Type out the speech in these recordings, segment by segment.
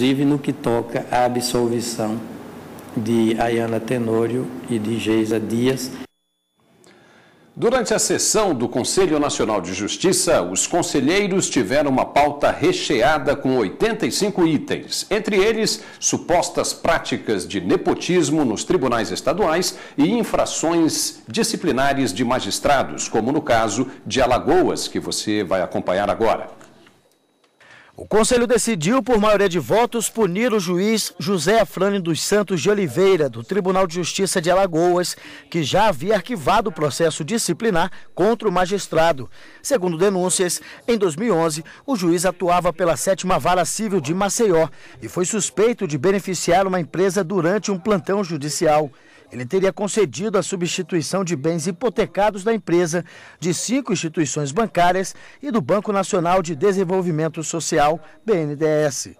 inclusive no que toca à absolvição de Ayana Tenório e de Geisa Dias. Durante a sessão do Conselho Nacional de Justiça, os conselheiros tiveram uma pauta recheada com 85 itens, entre eles supostas práticas de nepotismo nos tribunais estaduais e infrações disciplinares de magistrados, como no caso de Alagoas, que você vai acompanhar agora. O Conselho decidiu, por maioria de votos, punir o juiz José Afrânio dos Santos de Oliveira, do Tribunal de Justiça de Alagoas, que já havia arquivado o processo disciplinar contra o magistrado. Segundo denúncias, em 2011, o juiz atuava pela sétima vara civil de Maceió e foi suspeito de beneficiar uma empresa durante um plantão judicial ele teria concedido a substituição de bens hipotecados da empresa, de cinco instituições bancárias e do Banco Nacional de Desenvolvimento Social, BNDES.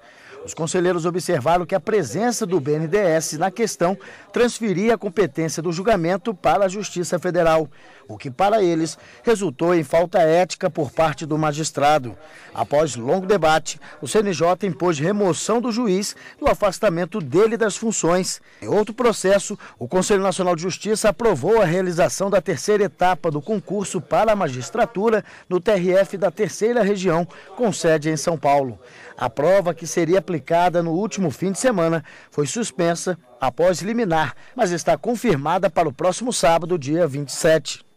Os conselheiros observaram que a presença do BNDES na questão transferia a competência do julgamento para a Justiça Federal, o que para eles resultou em falta ética por parte do magistrado. Após longo debate, o CNJ impôs remoção do juiz do afastamento dele das funções. Em outro processo, o Conselho Nacional de Justiça aprovou a realização da terceira etapa do concurso para a magistratura no TRF da Terceira Região, com sede em São Paulo. A prova que seria aplicada no último fim de semana foi suspensa após liminar, mas está confirmada para o próximo sábado, dia 27.